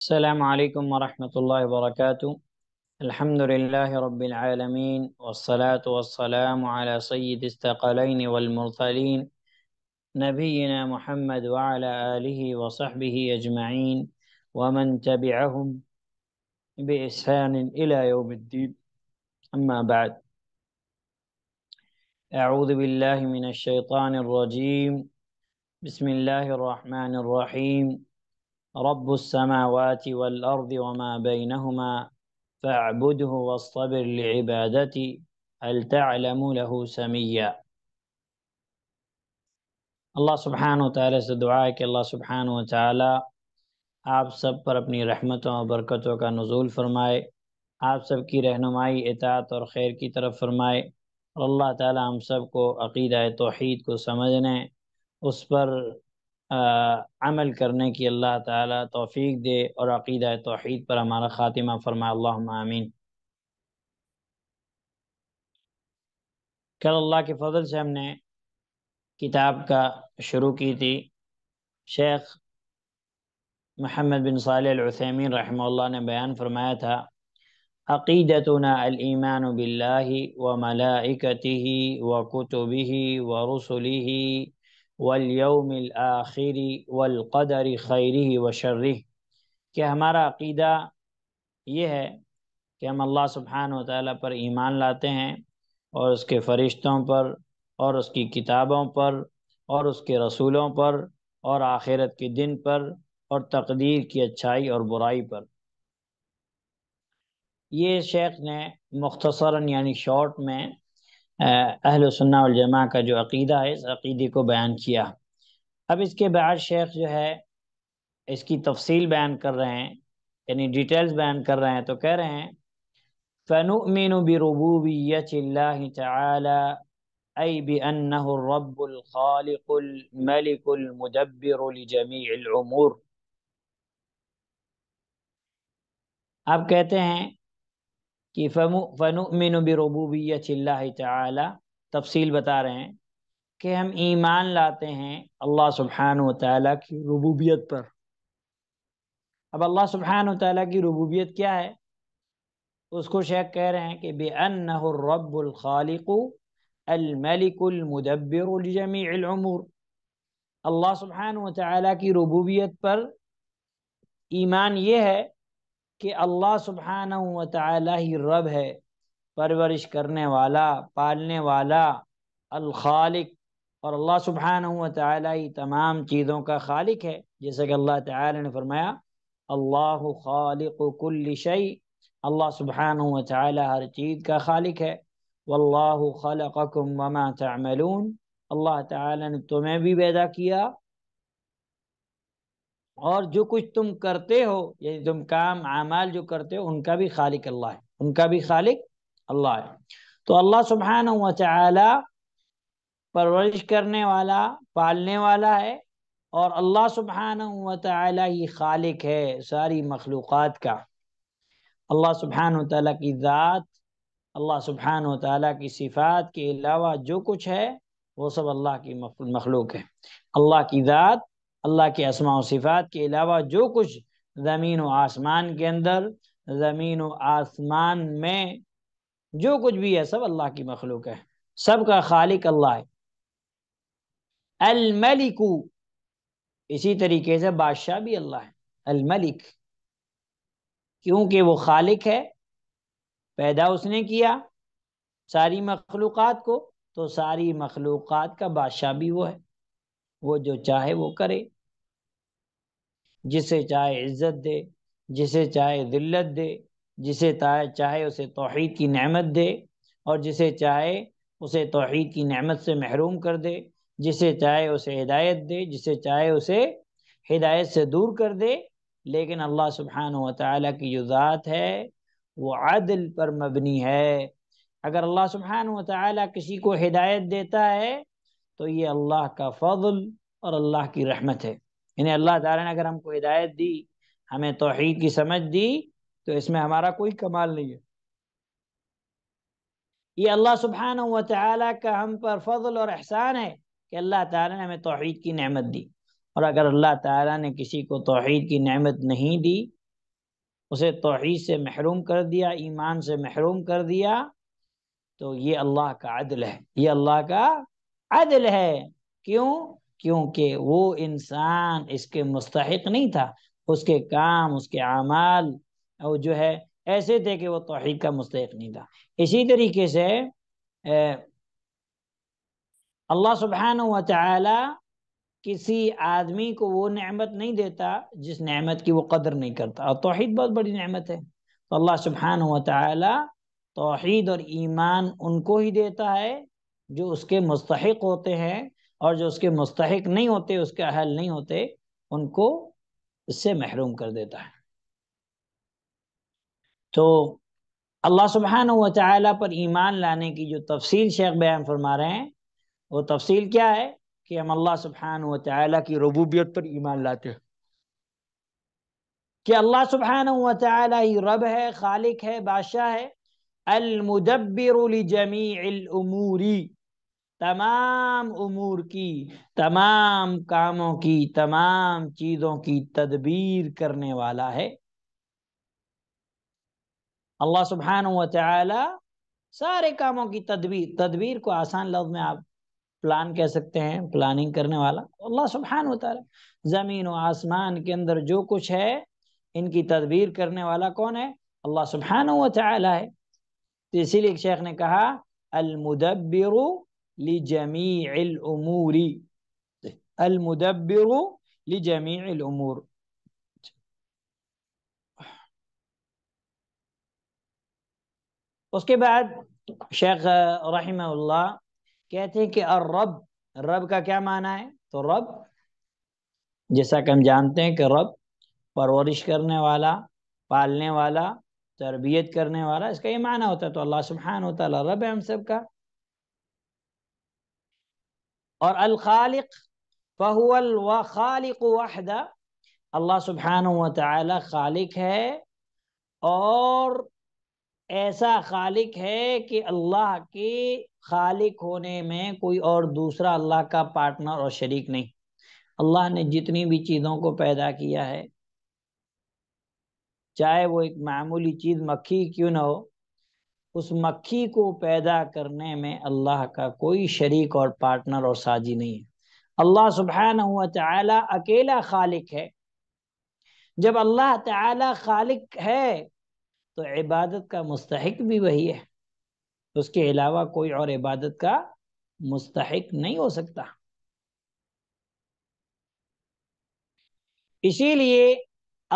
السلام عليكم ورحمة الله وبركاته الحمد لله رب العالمين والصلاة والسلام على سيد الثقلين والمرسلين نبينا محمد وعلى آله وصحبه أجمعين ومن تبعهم بإحسان إلى يوم الدين أما بعد أعوذ بالله من الشيطان الرجيم بسم الله الرحمن الرحيم رب السماوات والأرض وما بينهما فاعبده واصطبر لعبادتي هل تعلم له سميا الله سبحانه وتعالى دعائك الله سبحانه وتعالى آپ سب پر اپنی رحمتوں اور برکتوں کا نزول فرمائے آپ سب کی رہنمائی اطاعت اور خیر کی طرف فرمائے اللہ تعالی ہم سب کو عقیدہ توحید کو سمجھنے اس پر عمل کرنے کی اللہ تعالیٰ توفیق دے اور عقیدہ توحید پر ہمارا خاتمہ فرما اللہم آمین کل اللہ کے فضل سے ہم نے کتاب کا شروع کی تھی شیخ محمد بن صالح العثیمین رحمہ اللہ نے بیان فرمایا تھا عقیدتنا الایمان باللہ الب اللہ و ملاقتی و والیوم آخیری والقدر خیری و شرریح کہ ہمارا عقیدہ یہ ہے کہ ہم اللہ سبحانہ و تعالیٰ پر ایمان لاتے ہیں اور اس کے فرشتوں پر اور اس کی کتابوں پر اور اس کے رسولوں پر اور آخرت کے دن پر اور تقدیر کی اچھائی اور برائی پر یہ شیخ نے مختصراً یعنی شارٹ میں اہل و سنہ والجماع کا جو عقیدہ ہے اس عقیدے کو بیان کیا اب اس کے بعد شیخ جو ہے اس کی تفصیل بیان کر رہے ہیں یعنی ڈیٹیلز بیان کر رہے ہیں تو کہہ رہے ہیں فَنُؤْمِنُ بِرُبُوبِيَّةِ اللَّهِ تَعَالَى اَيْ بِأَنَّهُ الرَّبُّ الْخَالِقُ الْمَلِكُ الْمُدَبِّرُ لِجَمِيعِ الْعُمُورِ آپ کہتے ہیں فمو فنو مینب ربوبی چل تعلیٰ تفصیل بتا رہے ہیں کہ ہم ایمان لاتے ہیں اللہ سبحان و تعالیٰ کی ربوبیت پر اب اللہ سبحان و تعالیٰ کی ربوبیت کیا ہے اس کو شیخ کہہ رہے ہیں کہ بے الرب الخالق الملک المدبر العمور اللہ سبحان و تعالیٰ کی ربوبیت پر ایمان یہ ہے کہ اللہ سبحانہ و تعالیٰ ہی رب ہے پرورش کرنے والا پالنے والا الخالق اور اللہ سبحانہ و تعالیٰ ہی تمام چیزوں کا خالق ہے جیسے کہ اللہ تعالی نے فرمایا اللہ خالق کل شعی اللہ سبحانہ و تعالیٰ ہر چیز کا خالق ہے واللہ خلقکم وما تعملون اللہ تعالی نے تمہیں بھی پیدا کیا اور جو کچھ تم کرتے ہو یعنی تم کام اعمال جو کرتے ہو ان کا بھی خالق اللہ ہے ان کا بھی خالق اللہ ہے تو اللہ و تعالی پرورش کرنے والا پالنے والا ہے اور اللہ سبحانہ و تعالی ہی خالق ہے ساری مخلوقات کا اللہ سبحانہ و تعالی کی ذات اللہ سبحانہ و تعالی کی صفات کے علاوہ جو کچھ ہے وہ سب اللہ کی مخلوق ہے اللہ کی ذات اللہ کے اسماع و صفات کے علاوہ جو کچھ زمین و آسمان کے اندر زمین و آسمان میں جو کچھ بھی ہے سب اللہ کی مخلوق ہے سب کا خالق اللہ ہے الملکو اسی طریقے سے بادشاہ بھی اللہ ہے الملک کیونکہ وہ خالق ہے پیدا اس نے کیا ساری مخلوقات کو تو ساری مخلوقات کا بادشاہ بھی وہ ہے وہ جو چاہے وہ کرے جسے چاہے عزت دے جسے چاہے ذلت دے جسے چاہے اسے توحید کی نعمت دے اور جسے چاہے اسے توحید کی نعمت سے محروم کر دے جسے چاہے اسے ہدایت دے جسے چاہے اسے ہدایت سے دور کر دے لیکن اللہ سبحانہ و تعالیٰ کی جو ذات ہے وہ عادل پر مبنی ہے اگر اللہ سبحانہ و تعالیٰ کسی کو ہدایت دیتا ہے تو یہ اللہ کا فضل اور اللہ کی رحمت ہے یعنی اللہ تعالیٰ نے اگر ہم کو ہدایت دی ہمیں توحید کی سمجھ دی تو اس میں ہمارا کوئی کمال نہیں ہے یہ اللہ سبحانہ و تعالیٰ کا ہم پر فضل اور احسان ہے کہ اللہ تعالیٰ نے ہمیں توحید کی نعمت دی اور اگر اللہ تعالیٰ نے کسی کو توحید کی نعمت نہیں دی اسے توحید سے محروم کر دیا ایمان سے محروم کر دیا تو یہ اللہ کا عدل ہے یہ اللہ کا عدل ہے کیوں کیونکہ وہ انسان اس کے مستحق نہیں تھا اس کے کام اس کے اعمال اور جو ہے ایسے تھے کہ وہ توحید کا مستحق نہیں تھا اسی طریقے سے اللہ سبحانہ و تعالی کسی آدمی کو وہ نعمت نہیں دیتا جس نعمت کی وہ قدر نہیں کرتا اور توحید بہت بڑی نعمت ہے تو اللہ سبحانہ و تعالی توحید اور ایمان ان کو ہی دیتا ہے جو اس کے مستحق ہوتے ہیں اور جو اس کے مستحق نہیں ہوتے اس کے اہل نہیں ہوتے ان کو اس سے محروم کر دیتا ہے تو اللہ سبحانہ و تعالیٰ پر ایمان لانے کی جو تفصیل شیخ بیان فرما رہے ہیں وہ تفصیل کیا ہے کہ ہم اللہ سبحانہ و تعالیٰ کی ربوبیت پر ایمان لاتے ہیں کہ اللہ سبحانہ و ہی رب ہے خالق ہے بادشاہ ہے المدبر لجمیع الاموری تمام امور کی تمام کاموں کی تمام چیزوں کی تدبیر کرنے والا ہے اللہ سبحانہ و تعالی سارے کاموں کی تدبیر تدبیر کو آسان لفظ میں آپ پلان کہہ سکتے ہیں پلاننگ کرنے والا اللہ سبحانہ و تعالی زمین و آسمان کے اندر جو کچھ ہے ان کی تدبیر کرنے والا کون ہے اللہ سبحانہ و تعالی ہے اسی لیے ایک شیخ نے کہا المدبر لجميع الأمور المدبر لجميع الأمور اس کے بعد شیخ رحمہ اللہ کہتے ہیں کہ الرب رب کا کیا معنی ہے تو رب جیسا کہ ہم جانتے ہیں کہ رب پرورش کرنے والا پالنے والا تربیت کرنے والا اس کا یہ معنی ہوتا ہے تو اللہ سبحانہ ہوتا اللہ رب ہے ہم سب کا اور الخالق فہو الخالق وحدہ اللہ سبحانہ و تعالی خالق ہے اور ایسا خالق ہے کہ اللہ کی خالق ہونے میں کوئی اور دوسرا اللہ کا پارٹنر اور شریک نہیں اللہ نے جتنی بھی چیزوں کو پیدا کیا ہے چاہے وہ ایک معمولی چیز مکھی کیوں نہ ہو اس مکھی کو پیدا کرنے میں اللہ کا کوئی شریک اور پارٹنر اور سازی نہیں ہے اللہ سبحانہ ہوا اکیلا خالق ہے جب اللہ تعالی خالق ہے تو عبادت کا مستحق بھی وہی ہے اس کے علاوہ کوئی اور عبادت کا مستحق نہیں ہو سکتا اسی لیے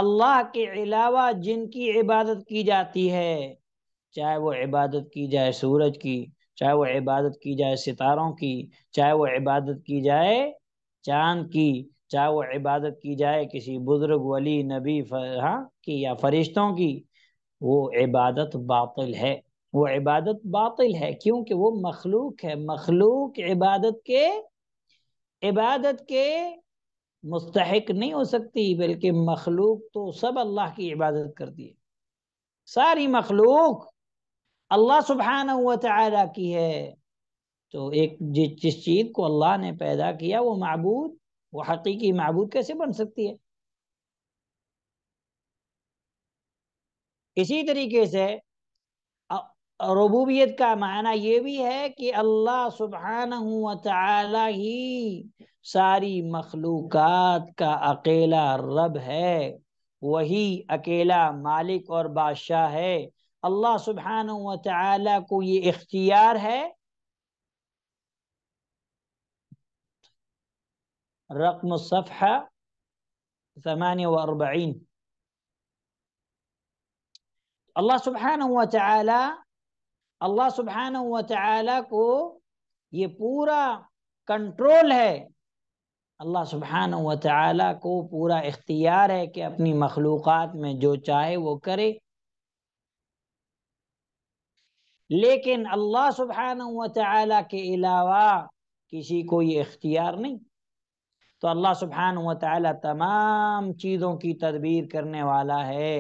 اللہ کے علاوہ جن کی عبادت کی جاتی ہے چاہے وہ عبادت کی جائے سورج کی چاہے وہ عبادت کی جائے ستاروں کی چاہے وہ عبادت کی جائے چاند کی چاہے وہ عبادت کی جائے کسی بزرگ ولی نبی ہاں کی یا فرشتوں کی وہ عبادت باطل ہے وہ عبادت باطل ہے کیونکہ وہ مخلوق ہے مخلوق عبادت کے عبادت کے مستحق نہیں ہو سکتی بلکہ مخلوق تو سب اللہ کی عبادت کرتی ہے ساری مخلوق اللہ سبحانہ و تعالی کی ہے تو ایک جس چیز کو اللہ نے پیدا کیا وہ معبود وہ حقیقی معبود کیسے بن سکتی ہے اسی طریقے سے ربوبیت کا معنی یہ بھی ہے کہ اللہ سبحانہ و تعالی ہی ساری مخلوقات کا اکیلا رب ہے وہی اکیلا مالک اور بادشاہ ہے اللہ سبحانہ و تعالی کو یہ اختیار ہے رقم ثمانی و اربعین اللہ سبحانہ و تعالی اللہ سبحانہ و تعالی کو یہ پورا کنٹرول ہے اللہ سبحانہ و تعالی کو پورا اختیار ہے کہ اپنی مخلوقات میں جو چاہے وہ کرے لیکن اللہ سبحانہ و کے علاوہ کسی کو یہ اختیار نہیں تو اللہ سبحانہ وتعالی تمام چیزوں کی تدبیر کرنے والا ہے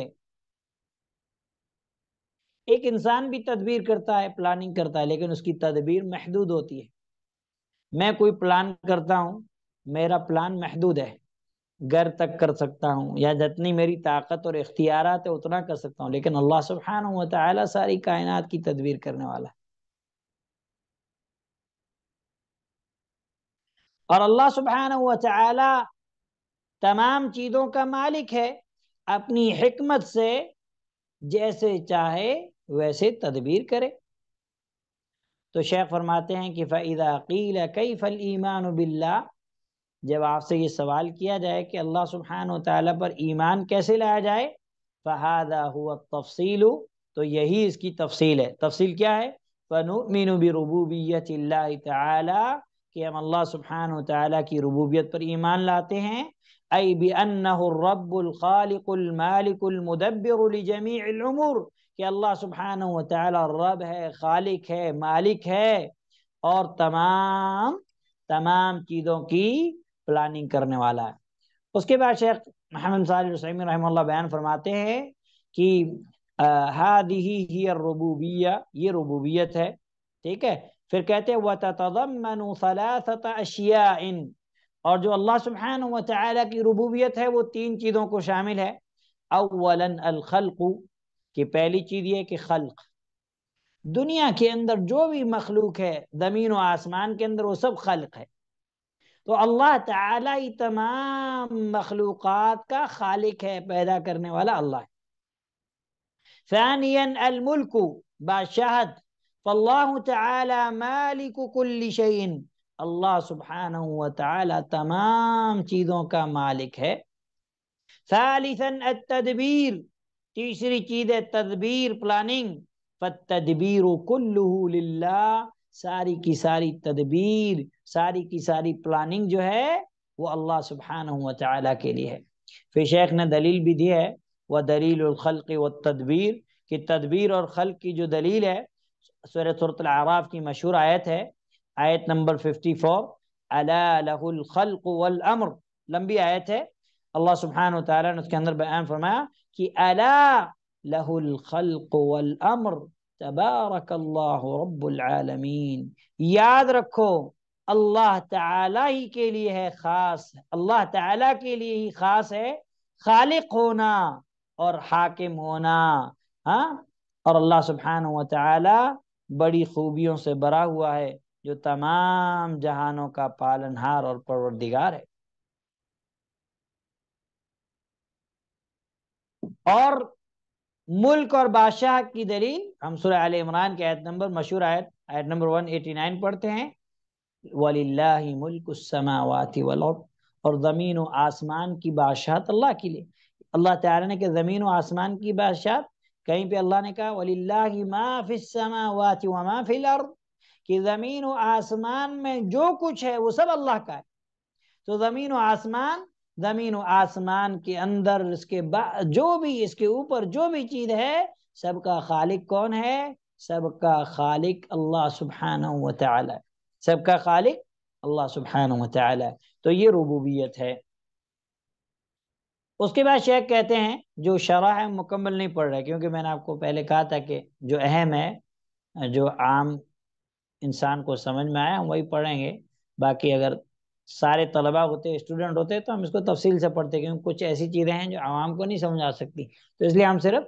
ایک انسان بھی تدبیر کرتا ہے پلاننگ کرتا ہے لیکن اس کی تدبیر محدود ہوتی ہے میں کوئی پلان کرتا ہوں میرا پلان محدود ہے گر تک کر سکتا ہوں یا جتنی میری طاقت اور اختیارات ہے اتنا کر سکتا ہوں لیکن اللہ سبحانہ و تعالی ساری کائنات کی تدبیر کرنے والا ہے اور اللہ سبحانہ و تعالی تمام چیزوں کا مالک ہے اپنی حکمت سے جیسے چاہے ویسے تدبیر کرے تو شیخ فرماتے ہیں کہ فَإِذَا قِيلَ كَيْفَ الْإِيمَانُ بِاللَّهِ جب آپ سے یہ سوال کیا جائے کہ اللہ سبحانہ و تعالیٰ پر ایمان کیسے لایا جائے فہادہ یہی اس کی تفصیل ہے تفصیل کیا ہے تَعَالَى کہ ہم اللہ سبحانہ و تعالیٰ کی ربوبیت پر ایمان لاتے ہیں الْخَالِقُ الْمَالِكُ الْمُدَبِّرُ لِجَمِيعِ المدبی کہ اللہ سبحانہ و تعالیٰ رب ہے خالق ہے مالک ہے اور تمام تمام چیزوں کی پلاننگ کرنے والا ہے اس کے بعد شیخ محمد صلی اللہ بیان فرماتے ہیں کہ ہادی ہی یہ ربوبیت ہے ٹھیک ہے پھر کہتے وَتَتَضَمَّنُ ثَلَاثَةَ أَشْيَاءٍ اور جو اللہ سبحانہ وتعالی کی ربوبیت ہے وہ تین چیزوں کو شامل ہے اولاً الخلق کہ پہلی چیز یہ کہ خلق دنیا کے اندر جو بھی مخلوق ہے زمین و آسمان کے اندر وہ سب خلق ہے تو اللہ تعالی ہی تمام مخلوقات کا خالق ہے پیدا کرنے والا اللہ ہے ثانیاً الملک بادشاہت فاللہ تعالی مالک کل شئین اللہ سبحانہ وتعالی تمام چیزوں کا مالک ہے ثالثاً التدبیر تیسری چیز ہے تدبیر پلاننگ فالتدبیر کلہو للہ ساری کی ساری تدبیر ساری کی ساری پلاننگ جو ہے وہ اللہ و تعالیٰ کے لیے ہے پھر شیخ نے دلیل بھی دی ہے وہ دلیل الخلق و تدبیر تدبیر اور خلق کی جو دلیل ہے صورت العراف کی مشہور آیت ہے آیت نمبر ففٹی فور اللہ لہ الخل لمبی آیت ہے اللہ سبحانہ و تعالیٰ نے اس کے اندر بیان فرمایا کہ تبارک اللہ رب العالمین یاد رکھو اللہ تعالیٰ ہی کے لیے ہے خاص اللہ تعالیٰ کے لیے ہی خاص ہے خالق ہونا اور حاکم ہونا ہاں اور اللہ سبحانہ و تعالیٰ بڑی خوبیوں سے بھرا ہوا ہے جو تمام جہانوں کا پالنہار اور پروردگار ہے اور ملک اور بادشاہ کی دلیل ہم سورہ آل عمران کے آیت نمبر مشہور آیت آیت ون ایٹی نائن پڑھتے ہیں وَلِلَّهِ مُلْكُ السَّمَاوَاتِ اور زمین و آسمان کی بادشاہت اللہ کی لئے اللہ تعالیٰ نے کہ زمین و آسمان کی بادشاہت کہیں پہ اللہ نے کہا وَلِلَّهِ مَا فِي السَّمَاوَاتِ وَمَا فِي الْأَرْضِ کہ زمین و آسمان میں جو کچھ ہے وہ سب اللہ کا ہے تو زمین و آسمان زمین و آسمان کے اندر اس کے با جو بھی اس کے اوپر جو بھی چیز ہے سب کا خالق کون ہے سب کا خالق اللہ سبحانہ و تعالی سب کا خالق اللہ سبحانہ و تعالی تو یہ ربوبیت ہے اس کے بعد شیخ کہتے ہیں جو شرح ہے مکمل نہیں پڑھ رہا کیونکہ میں نے آپ کو پہلے کہا تھا کہ جو اہم ہے جو عام انسان کو سمجھ میں آیا ہم وہی پڑھیں گے باقی اگر سارے طلبہ ہوتے اسٹوڈنٹ ہوتے تو ہم اس کو تفصیل سے پڑھتے کیوں کچھ ایسی چیزیں ہیں جو عوام کو نہیں سمجھا سکتی تو اس لیے ہم صرف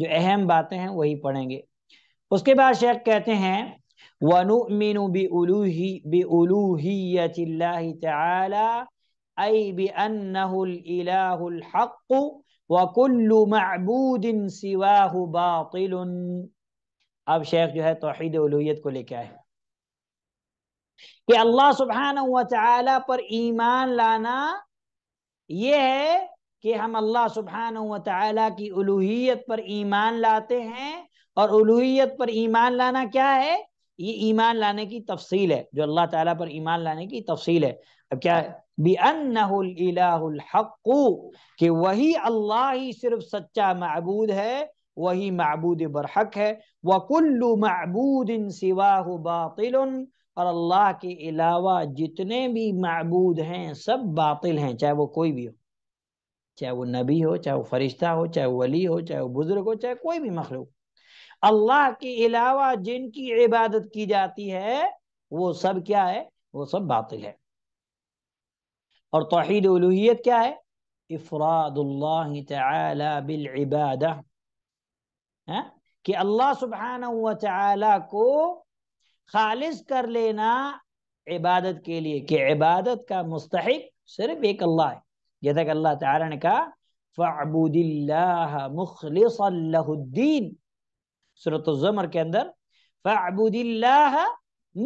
جو اہم باتیں ہیں وہی پڑھیں گے اس کے بعد شیخ کہتے ہیں وَنُؤْمِنُ بِعُلُوهِيَّتِ اللَّهِ تَعَالَى اَيْ بِأَنَّهُ الْإِلَاهُ الْحَقُّ وَكُلُّ مَعْبُودٍ سِوَاهُ بَاطِلٌ اب شیخ جو ہے توحید الوحیت کو لے کے آئے کہ اللہ سبحانہ و تعالی پر ایمان لانا یہ ہے کہ ہم اللہ سبحانہ و تعالی کی الوحیت پر ایمان لاتے ہیں اور الوحیت پر ایمان لانا کیا ہے یہ ایمان لانے کی تفصیل ہے جو اللہ تعالی پر ایمان لانے کی تفصیل ہے اب کیا ہے کہ وہی اللہ ہی صرف سچا معبود ہے وہی معبود برحق ہے وَكُلُّ مَعْبُودٍ سِوَاهُ بَاطِلٌ اور اللہ کے علاوہ جتنے بھی معبود ہیں سب باطل ہیں چاہے وہ کوئی بھی ہو چاہے وہ نبی ہو چاہے وہ فرشتہ ہو چاہے وہ ولی ہو چاہے وہ بزرگ ہو چاہے کوئی بھی مخلوق اللہ کے علاوہ جن کی عبادت کی جاتی ہے وہ سب کیا ہے وہ سب باطل ہے اور توحید الوحیت کیا ہے افراد اللہ تعالی بالعبادہ ہاں؟ کہ اللہ سبحانہ تعالی کو خالص کر لینا عبادت کے لیے کہ عبادت کا مستحق صرف ایک اللہ ہے جیسا کہ اللہ تعالیٰ نے کہا فعبود اللہ مخلص اللہ الدین کے اندر اللہ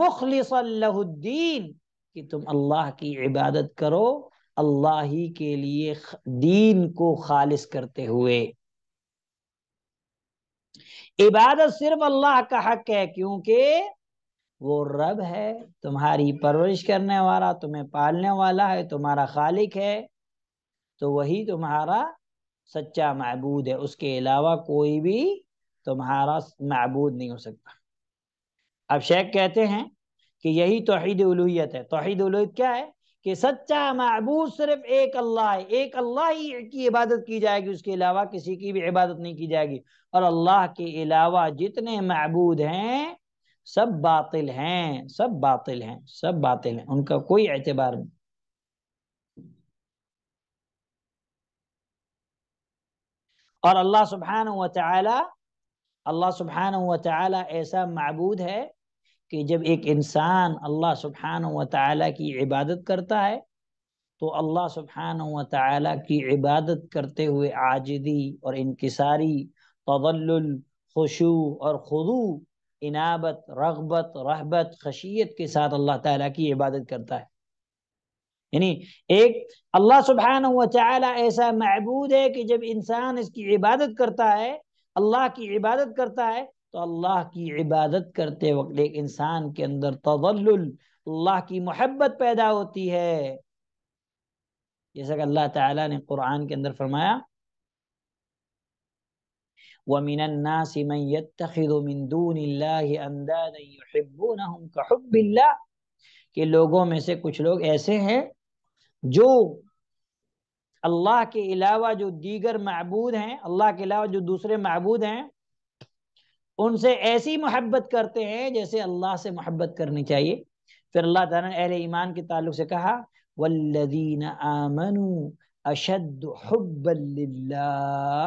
مخلص اللہ الدین کہ تم اللہ کی عبادت کرو اللہ ہی کے لیے دین کو خالص کرتے ہوئے عبادت صرف اللہ کا حق ہے کیونکہ وہ رب ہے تمہاری پرورش کرنے والا تمہیں پالنے والا ہے تمہارا خالق ہے تو وہی تمہارا سچا معبود ہے اس کے علاوہ کوئی بھی تمہارا معبود نہیں ہو سکتا اب شیخ کہتے ہیں کہ یہی توحید الوحیت ہے توحید الوحیت کیا ہے کہ سچا معبود صرف ایک اللہ ہے ایک اللہ ہی کی عبادت کی جائے گی اس کے علاوہ کسی کی بھی عبادت نہیں کی جائے گی اور اللہ کے علاوہ جتنے معبود ہیں سب باطل ہیں سب باطل ہیں سب باطل ہیں ان کا کوئی اعتبار نہیں اور اللہ سبحانہ و تعالی اللہ سبحانہ و تعالی ایسا معبود ہے کہ جب ایک انسان اللہ سبحانہ و تعالی کی عبادت کرتا ہے تو اللہ سبحانہ و تعالی کی عبادت کرتے ہوئے عاجدی اور انکساری تضلل خشو اور خضو انابت رغبت رحبت خشیت کے ساتھ اللہ تعالیٰ کی عبادت کرتا ہے یعنی ایک اللہ سبحانہ تعالیٰ ایسا معبود ہے کہ جب انسان اس کی عبادت کرتا ہے اللہ کی عبادت کرتا ہے تو اللہ کی عبادت کرتے وقت ایک انسان کے اندر تضلل اللہ کی محبت پیدا ہوتی ہے جیسا کہ اللہ تعالیٰ نے قرآن کے اندر فرمایا وَمِنَ النَّاسِ مَن يَتَّخِذُ مِن دُونِ اللَّهِ أَنْدَادًا يُحِبُّونَهُمْ كَحُبِّ اللَّهِ کہ لوگوں میں سے کچھ لوگ ایسے ہیں جو اللہ کے علاوہ جو دیگر معبود ہیں اللہ کے علاوہ جو دوسرے معبود ہیں ان سے ایسی محبت کرتے ہیں جیسے اللہ سے محبت کرنی چاہیے پھر اللہ تعالیٰ نے اہل ایمان کے تعلق سے کہا والذین آمنوا اشد حب للہ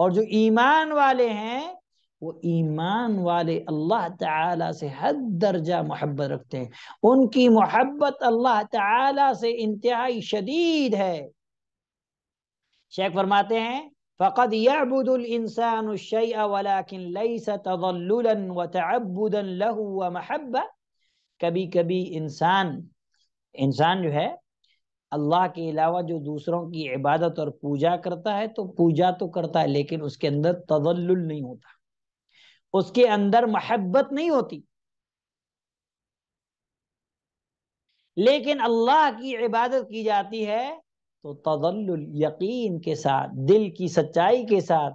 اور جو ایمان والے ہیں وہ ایمان والے اللہ تعالی سے حد درجہ محبت رکھتے ہیں ان کی محبت اللہ تعالی سے انتہائی شدید ہے شیخ فرماتے ہیں فقد له ومحبه کبھی کبھی انسان انسان جو ہے اللہ کے علاوہ جو دوسروں کی عبادت اور پوجا کرتا ہے تو پوجا تو کرتا ہے لیکن اس کے اندر تضلل نہیں ہوتا اس کے اندر محبت نہیں ہوتی لیکن اللہ کی عبادت کی جاتی ہے تو تضلل یقین کے ساتھ دل کی سچائی کے ساتھ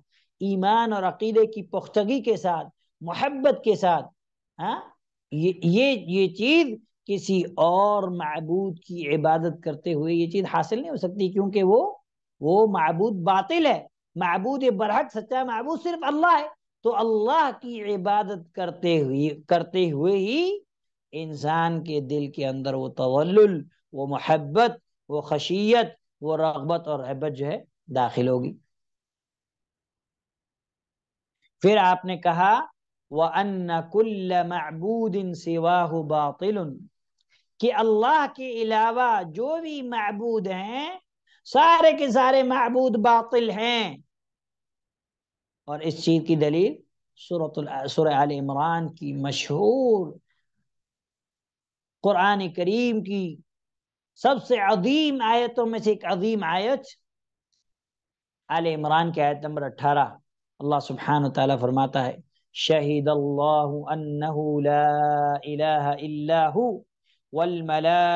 ایمان اور عقیدے کی پختگی کے ساتھ محبت کے ساتھ ہاں یہ چیز کسی اور معبود کی عبادت کرتے ہوئے یہ چیز حاصل نہیں ہو سکتی کیونکہ وہ وہ معبود باطل ہے معبود برحق سچا معبود صرف اللہ ہے تو اللہ کی عبادت کرتے کرتے ہوئے ہی انسان کے دل کے اندر وہ تولل وہ محبت وہ خشیت وہ رغبت اور رحبت جو ہے داخل ہوگی پھر آپ نے کہا وہ مَعْبُودٍ سِوَاهُ بَاطِلٌ کہ اللہ کے علاوہ جو بھی معبود ہیں سارے کے سارے معبود باطل ہیں اور اس چیز کی دلیل آل عمران کی مشہور قرآن کریم کی سب سے عظیم آیتوں میں سے ایک عظیم آیت آل عمران کی آیت نمبر اٹھارہ اللہ سبحانہ وتعالی تعالیٰ فرماتا ہے شہید اللہ لا الہ الا ہوں یہ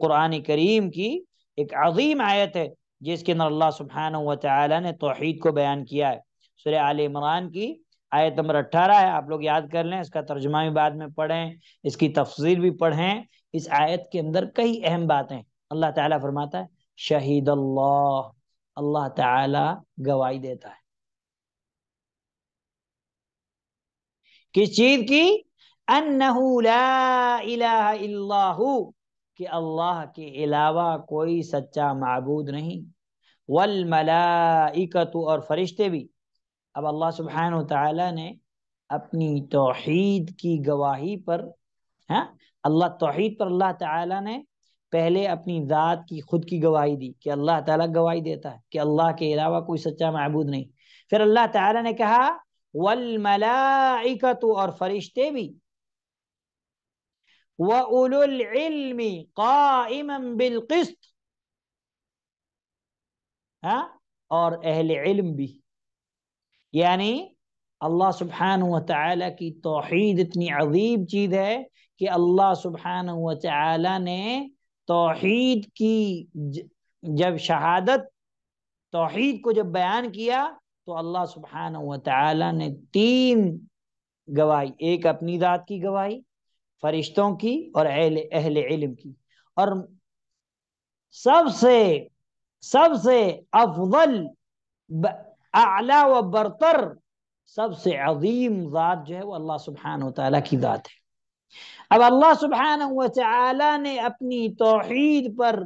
قرآن کریم کی ایک عظیم آیت ہے جس کے اندر اللہ سبحانہ و تعالی نے توحید کو بیان کیا ہے سورہ آل عمران کی آیت نمبر اٹھارہ ہے آپ لوگ یاد کر لیں اس کا ترجمہ بھی بعد میں پڑھیں اس کی تفصیل بھی پڑھیں اس آیت کے اندر کئی اہم باتیں اللہ تعالیٰ فرماتا ہے شہید اللہ اللہ تعالیٰ گواہی دیتا ہے کس چیز کی انہو لا الہ الا اللہ کے علاوہ کوئی سچا معبود نہیں والملائکت اور فرشتے بھی اب اللہ سبحانہ وتعالی نے اپنی توحید کی گواہی پر ہاں اللہ توحید پر اللہ تعالی نے پہلے اپنی ذات کی خود کی گواہی دی کہ اللہ تعالیٰ گواہی دیتا ہے کہ اللہ کے علاوہ کوئی سچا معبود نہیں پھر اللہ تعالیٰ نے کہا والملائکت اور فرشتے بھی وَأُولُو الْعِلْمِ قَائِمًا بِالْقِسْطِ ہاں؟ اور اہل علم بھی یعنی اللہ سبحانہ وتعالی کی توحید اتنی عظیب چیز ہے کہ اللہ سبحانہ وتعالی نے توحید کی جب شہادت توحید کو جب بیان کیا تو اللہ سبحانہ و تعالی نے تین گواہی ایک اپنی ذات کی گواہی فرشتوں کی اور اہل اہل علم کی اور سب سے سب سے افضل اعلی و برتر سب سے عظیم ذات جو ہے وہ اللہ سبحانہ و تعالی کی ذات ہے اب اللہ سبحانہ و تعالی نے اپنی توحید پر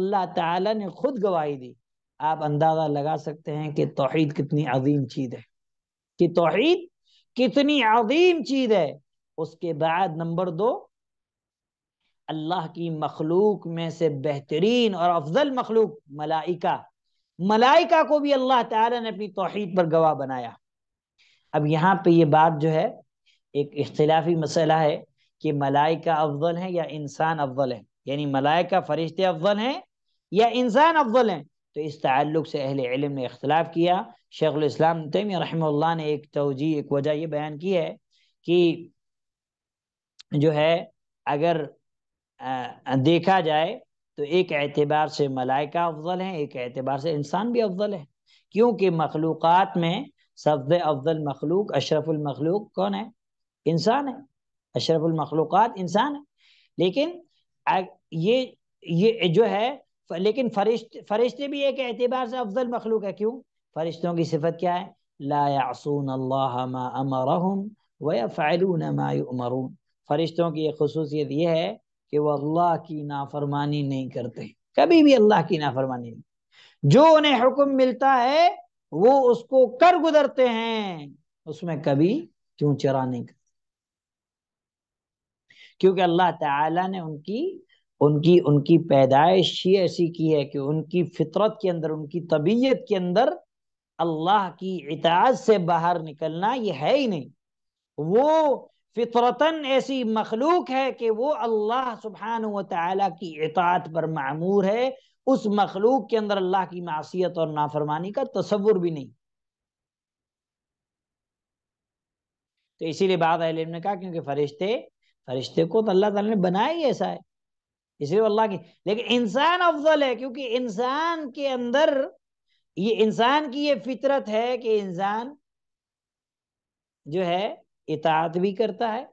اللہ تعالی نے خود گواہی دی آپ اندازہ لگا سکتے ہیں کہ توحید کتنی عظیم چیز ہے کہ توحید کتنی عظیم چیز ہے اس کے بعد نمبر دو اللہ کی مخلوق میں سے بہترین اور افضل مخلوق ملائکہ ملائکہ کو بھی اللہ تعالیٰ نے اپنی توحید پر گواہ بنایا اب یہاں پہ یہ بات جو ہے ایک اختلافی مسئلہ ہے کہ ملائکہ افضل ہیں یا انسان افضل ہے یعنی ملائکہ فرشتے افضل ہیں یا انسان افضل ہیں تو اس تعلق سے اہل علم نے اختلاف کیا شیخ الاسلام تیمیہ رحمہ اللہ نے ایک توجہ ایک وجہ یہ بیان کی ہے کہ جو ہے اگر دیکھا جائے تو ایک اعتبار سے ملائکہ افضل ہیں ایک اعتبار سے انسان بھی افضل ہے کیونکہ مخلوقات میں سب سے افضل مخلوق اشرف المخلوق کون ہے انسان ہے اشرف المخلوقات انسان ہے لیکن یہ یہ جو ہے لیکن فرشت فرشتے بھی ایک اعتبار سے افضل مخلوق ہے کیوں فرشتوں کی صفت کیا ہے لا یعصون اللہ ما ما فرشتوں کی ایک خصوصیت یہ ہے کہ وہ اللہ کی نافرمانی نہیں کرتے کبھی بھی اللہ کی نافرمانی نہیں جو انہیں حکم ملتا ہے وہ اس کو کر گزرتے ہیں اس میں کبھی کیوں چرا نہیں کرتے کیونکہ اللہ تعالیٰ نے ان کی ان کی ان کی پیدائش ہی ایسی کی ہے کہ ان کی فطرت کے اندر ان کی طبیعت کے اندر اللہ کی اطاعت سے باہر نکلنا یہ ہے ہی نہیں وہ فطرتاً ایسی مخلوق ہے کہ وہ اللہ سبحانہ و تعالی کی اطاعت پر معمور ہے اس مخلوق کے اندر اللہ کی معصیت اور نافرمانی کا تصور بھی نہیں تو اسی لیے علم نے کہا کیونکہ فرشتے فرشتے کو تو اللہ تعالیٰ نے بنایا ہی ایسا ہے اس لیے اللہ کی لیکن انسان افضل ہے کیونکہ انسان کے اندر یہ انسان کی یہ فطرت ہے کہ انسان جو ہے اطاعت بھی کرتا ہے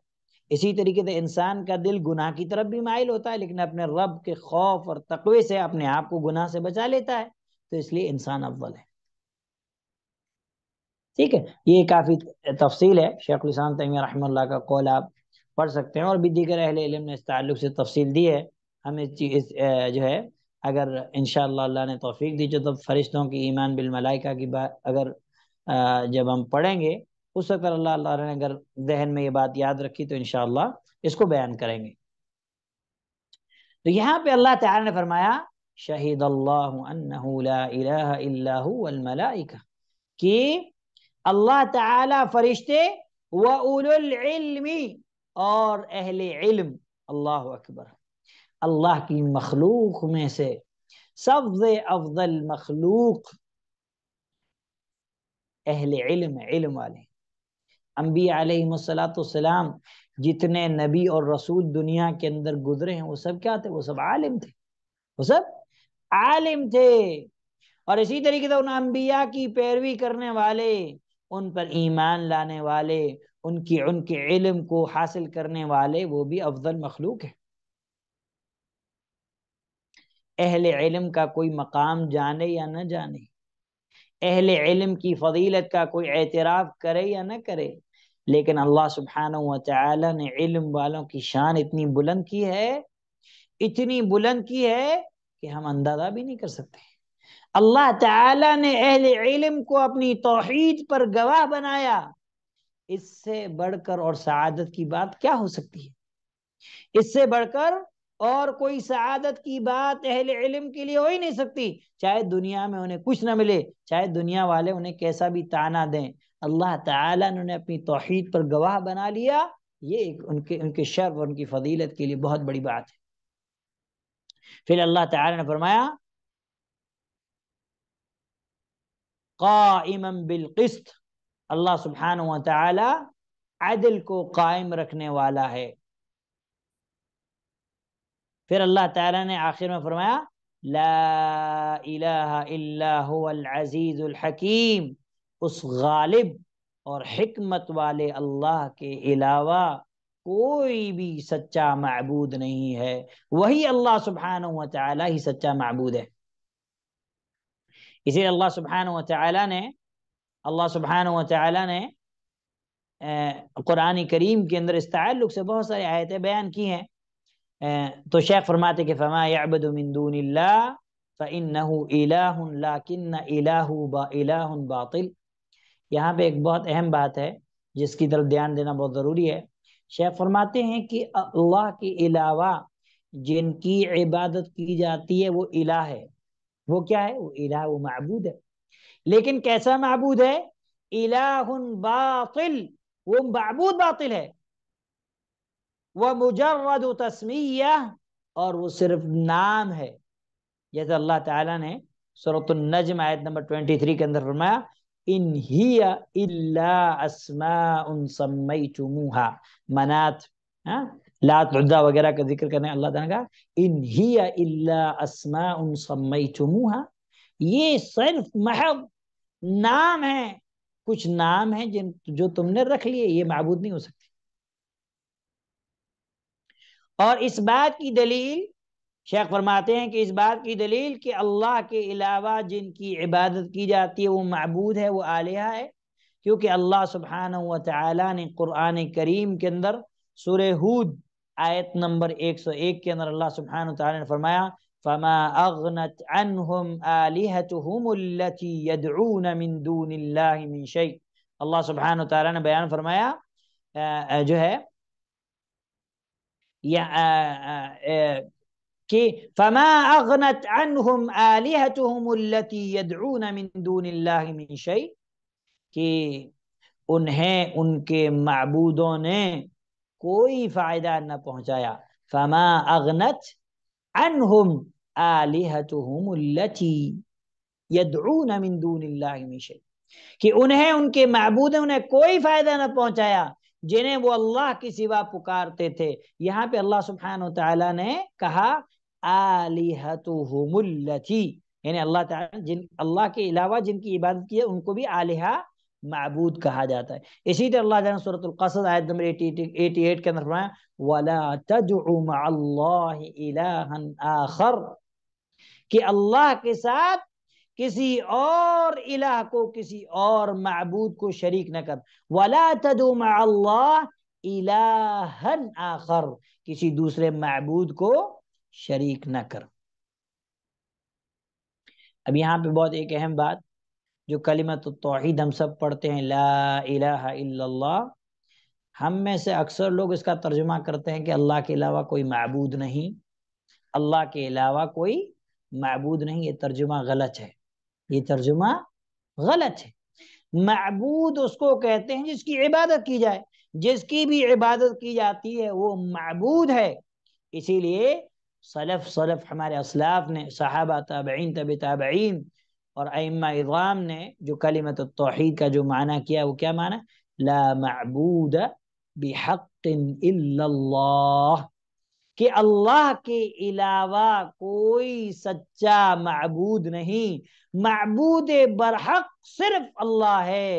اسی طریقے سے انسان کا دل گناہ کی طرف بھی مائل ہوتا ہے لیکن اپنے رب کے خوف اور تقوی سے اپنے آپ کو گناہ سے بچا لیتا ہے تو اس لیے انسان افضل ہے ٹھیک ہے یہ کافی تفصیل ہے شیخ السلام تعمیر رحمہ اللہ کا قول آپ پڑھ سکتے ہیں اور بھی دیگر اہل علم نے اس تعلق سے تفصیل دی ہے ہمیں چیز جو ہے اگر انشاءاللہ اللہ نے توفیق دی جو تو فرشتوں کی ایمان بالملائکہ کی بات اگر جب ہم پڑھیں گے اس وقت اللہ اللہ نے اگر ذہن میں یہ بات یاد رکھی تو انشاءاللہ اس کو بیان کریں گے تو یہاں پہ اللہ تعالی نے فرمایا شہید اللہ انہو لا الہ الا ہوا الملائکہ کہ اللہ تعالی فرشتے و العلم اور اہل علم اللہ اکبر اللہ کی مخلوق میں سے سب سے افضل مخلوق اہل علم علم والے انبیاء علیہ السلاۃ والسلام جتنے نبی اور رسول دنیا کے اندر گزرے ہیں وہ سب کیا تھے وہ سب عالم تھے وہ سب عالم تھے اور اسی طریقے سے ان انبیاء کی پیروی کرنے والے ان پر ایمان لانے والے ان کی ان کے علم کو حاصل کرنے والے وہ بھی افضل مخلوق ہیں اہل علم کا کوئی مقام جانے یا نہ جانے اہل علم کی فضیلت کا کوئی اعتراف کرے یا نہ کرے لیکن اللہ سبحانہ نے علم والوں کی شان اتنی بلند کی ہے اتنی بلند کی ہے کہ ہم اندازہ بھی نہیں کر سکتے اللہ تعالی نے اہل علم کو اپنی توحید پر گواہ بنایا اس سے بڑھ کر اور سعادت کی بات کیا ہو سکتی ہے اس سے بڑھ کر اور کوئی سعادت کی بات اہل علم کے لیے ہو ہی نہیں سکتی چاہے دنیا میں انہیں کچھ نہ ملے چاہے دنیا والے انہیں کیسا بھی تانا دیں اللہ تعالیٰ نے انہیں اپنی توحید پر گواہ بنا لیا یہ ان کے ان کے شرف اور ان کی فضیلت کے لیے بہت بڑی بات ہے پھر اللہ تعالیٰ نے فرمایا قائما بالقسط اللہ سبحانہ و تعالی عدل کو قائم رکھنے والا ہے پھر اللہ تعالیٰ نے آخر میں فرمایا لا الہ الا هو العزیز الحکیم اس غالب اور حکمت والے اللہ کے علاوہ کوئی بھی سچا معبود نہیں ہے وہی اللہ سبحانہ و مطالعہ ہی سچا معبود ہے اسی لیے اللہ سبحانہ و چالیٰ نے اللہ سبحانہ و چالیٰ نے قرآن کریم کے اندر اس تعلق سے بہت ساری آیتیں بیان کی ہیں تو شیخ فرماتے کہ إِلَاهٌ باطل یہاں پہ ایک بہت اہم بات ہے جس کی طرف دھیان دینا بہت ضروری ہے شیخ فرماتے ہیں کہ اللہ کے علاوہ جن کی عبادت کی جاتی ہے وہ الہ ہے وہ کیا ہے وہ الہ وہ معبود ہے لیکن کیسا معبود ہے الہ باطل وہ معبود باطل ہے وہ مجرد و اور وہ صرف نام ہے جیسے اللہ تعالیٰ نے صورت النجم آیت نمبر 23 کے اندر فرمایا ان ہی اللہ اسما ان سمئی چموہا منات ہاں، لا وغیرہ کا ذکر کرنے اللہ تعالیٰ کا ان ہی اللہ اسما ان سمئی یہ صرف محب نام ہے کچھ نام ہیں جن جو تم نے رکھ لیے یہ معبود نہیں ہو سکتا اور اس بات کی دلیل شیخ فرماتے ہیں کہ اس بات کی دلیل کہ اللہ کے علاوہ جن کی عبادت کی جاتی ہے وہ معبود ہے وہ آلیہ ہے کیونکہ اللہ سبحانہ و تعالیٰ نے قرآن کریم کے اندر سورہ ہود آیت نمبر ایک سو ایک کے اندر اللہ سبحانہ و تعالیٰ نے فرمایا فما اغنت عنهم آلهتهم التي يدعون من دون الله من شيء اللہ سبحانہ و تعالیٰ نے بیان فرمایا جو ہے آه، آه، آه، كي فما أغنت عنهم آلهتهم التي يدعون من دون الله من شيء كي انہیں ان کے معبودوں نے کوئی فائدہ فما اغنت عنهم آلهتهم التي يدعون من دون الله من شيء كي انہیں ان کے معبودوں نے کوئی فائدہ جنہیں وہ اللہ کی سوا پکارتے تھے یہاں پہ اللہ سبحانہ وتعالی نے کہا آلیہتہم اللتی یعنی اللہ تعالی جن اللہ کے علاوہ جن کی عبادت کی ہے ان کو بھی آلیہ معبود کہا جاتا ہے اسی طرح اللہ تعالیٰ سورة القصد آیت نمبر 88 کے اندر فرمایا وَلَا تَدْعُ مَعَ اللَّهِ إِلَٰهًا آخر کہ اللہ کے ساتھ کسی اور الہ کو کسی اور معبود کو شریک نہ کر آخر کسی دوسرے معبود کو شریک نہ کر اب یہاں پہ بہت ایک اہم بات جو کلمت التوحید ہم سب پڑھتے ہیں لا الہ الا اللہ ہم میں سے اکثر لوگ اس کا ترجمہ کرتے ہیں کہ اللہ کے علاوہ کوئی معبود نہیں اللہ کے علاوہ کوئی معبود نہیں یہ ترجمہ غلط ہے یہ ترجمہ غلط ہے معبود اس کو کہتے ہیں جس کی عبادت کی جائے جس کی بھی عبادت کی جاتی ہے وہ معبود ہے اسی لیے صلف صلف ہمارے اسلاف نے صحابہ تابعین تب تابعین اور ائمہ اضام نے جو کلمت التوحید کا جو معنی کیا وہ کیا معنی لا معبود بحق الا اللہ کہ اللہ کے علاوہ کوئی سچا معبود نہیں معبود برحق صرف اللہ ہے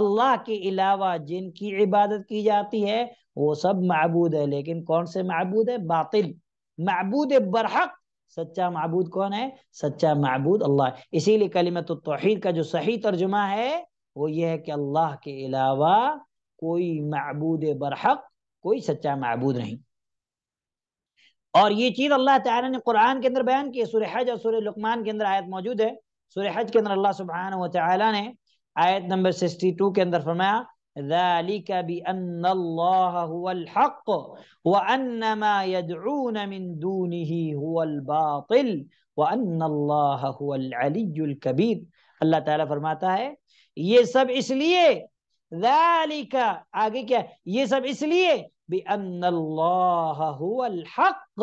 اللہ کے علاوہ جن کی عبادت کی جاتی ہے وہ سب معبود ہے لیکن کون سے معبود ہے باطل معبود برحق سچا معبود کون ہے سچا معبود اللہ اسی لیے کلیمت التوحید کا جو صحیح ترجمہ ہے وہ یہ ہے کہ اللہ کے علاوہ کوئی معبود برحق کوئی سچا معبود نہیں اور یہ چیز اللہ تعالی نے قرآن کے اندر بیان کی سورہ حج اور سورہ لقمان کے اندر آیت موجود ہے سورہ حج کے اندر اللہ سبحانہ وتعالی نے آیت نمبر 62 کے اندر فرمایا ذَلِكَ بِأَنَّ اللَّهَ هُوَ الْحَقُ وَأَنَّمَا يَدْعُونَ مِن دُونِهِ هُوَ الْبَاطِلِ وَأَنَّ اللَّهَ هُوَ الْعَلِيُّ الْكَبِيرُ اللہ تعالیٰ فرماتا ہے یہ سب اس لیے ذَلِكَ آگے کیا یہ سب اس لیے بِأَنَّ اللَّهَ هُوَ الْحَقِّ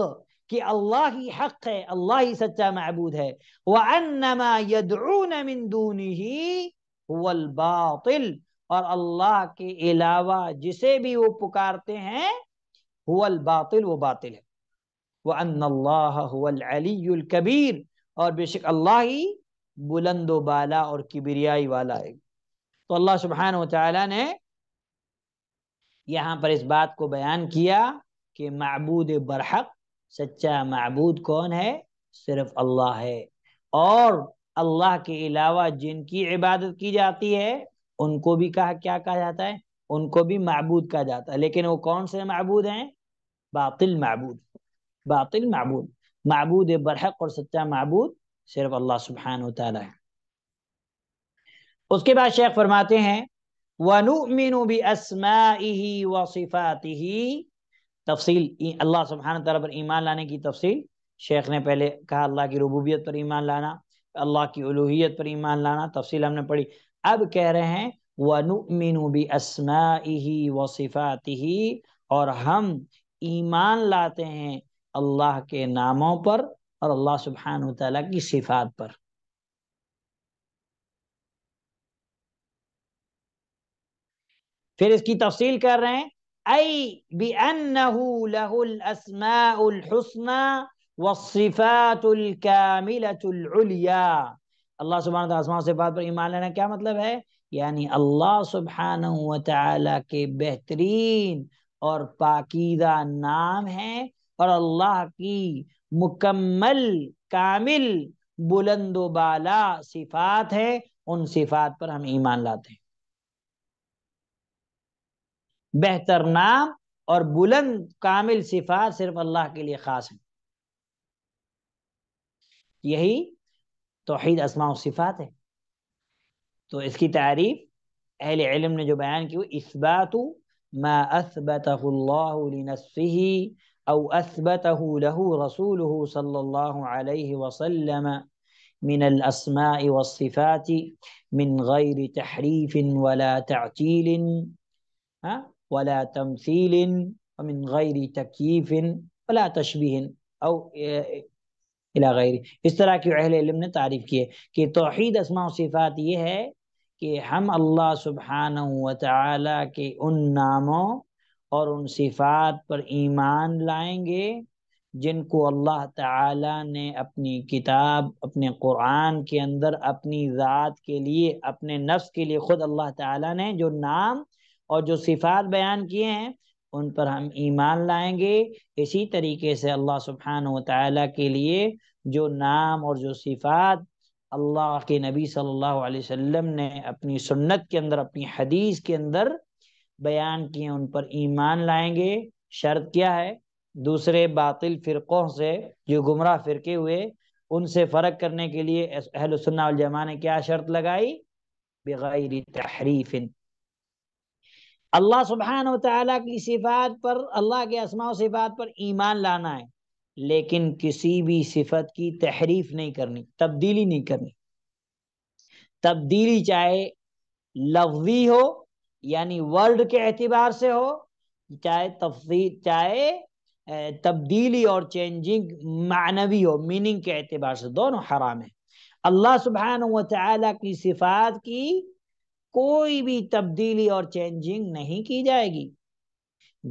کہ اللہ ہی حق ہے اللہ ہی سچا معبود ہے وَأَنَّمَا يَدْعُونَ مِن دُونِهِ هُوَ الْبَاطِلِ اور اللہ کے علاوہ جسے بھی وہ پکارتے ہیں هو الباطل وہ باطل ہے وَأَنَّ اللَّهَ هُوَ الْعَلِيُّ الْكَبِيرِ اور بے شک اللہ ہی بلند و بالا اور کبریائی والا ہے تو اللہ سبحانہ وتعالی نے یہاں پر اس بات کو بیان کیا کہ معبود برحق سچا معبود کون ہے صرف اللہ ہے اور اللہ کے علاوہ جن کی عبادت کی جاتی ہے ان کو بھی کہا کیا کہا جاتا ہے ان کو بھی معبود کہا جاتا ہے لیکن وہ کون سے معبود ہیں باطل معبود باطل معبود معبود برحق اور سچا معبود صرف اللہ سبحانہ سبحان ہے اس کے بعد شیخ فرماتے ہیں وَنُؤْمِنُ بِأَسْمَائِهِ وَصِفَاتِهِ تفصیل اللہ سبحانہ تعالیٰ پر ایمان لانے کی تفصیل شیخ نے پہلے کہا اللہ کی ربوبیت پر ایمان لانا اللہ کی الوحیت پر ایمان لانا تفصیل ہم نے پڑھی اب کہہ رہے ہیں وَنُؤْمِنُ بِأَسْمَائِهِ وَصِفَاتِهِ اور ہم ایمان لاتے ہیں اللہ کے ناموں پر اور اللہ سبحانہ وتعالی کی صفات پر پھر اس کی تفصیل کر رہے ہیں الْحُسْنَى وَالصِّفَاتُ الْكَامِلَةُ الْعُلْيَى اللہ سبحانہ سبحان صفات پر ایمان لینا کیا مطلب ہے یعنی اللہ سبحانہ و کے بہترین اور پاکیدہ نام ہے اور اللہ کی مکمل کامل بلند و بالا صفات ہے ان صفات پر ہم ایمان لاتے ہیں بہتر نام اور بلند کامل صفات صرف اللہ کے لیے خاص ہیں یہی توحید اسماع و صفات ہے تو اس کی تعریف اہل علم نے جو بیان کی وہ اثبات ما اثبته الله لنفسه او اثبته له رسوله صلى الله عليه وسلم من الاسماء والصفات من غير تحریف ولا تعتیل ہاں ولا تمثيل ومن غير تكييف ولا تشبيه او الى غيره اس طرح کی اہل علم نے تعریف کی ہے کہ توحید اسماء و صفات یہ ہے کہ ہم اللہ سبحانہ و تعالی کے ان ناموں اور ان صفات پر ایمان لائیں گے جن کو اللہ تعالی نے اپنی کتاب اپنے قرآن کے اندر اپنی ذات کے لیے اپنے نفس کے لیے خود اللہ تعالی نے جو نام اور جو صفات بیان کیے ہیں ان پر ہم ایمان لائیں گے اسی طریقے سے اللہ سبحانہ و تعالیٰ کے لیے جو نام اور جو صفات اللہ کے نبی صلی اللہ علیہ وسلم نے اپنی سنت کے اندر اپنی حدیث کے اندر بیان کیے ان پر ایمان لائیں گے شرط کیا ہے دوسرے باطل فرقوں سے جو گمراہ فرقے ہوئے ان سے فرق کرنے کے لیے اہل سنہ والجماع نے کیا شرط لگائی بغیر تحریف اللہ سبحانہ و تعالیٰ کی صفات پر اللہ کے اسماع و صفات پر ایمان لانا ہے لیکن کسی بھی صفت کی تحریف نہیں کرنی تبدیلی نہیں کرنی تبدیلی چاہے لفظی ہو یعنی ورلڈ کے اعتبار سے ہو چاہے چاہے تبدیلی اور چینجنگ معنوی ہو میننگ کے اعتبار سے دونوں حرام ہیں اللہ سبحانہ و تعالیٰ کی صفات کی کوئی بھی تبدیلی اور چینجنگ نہیں کی جائے گی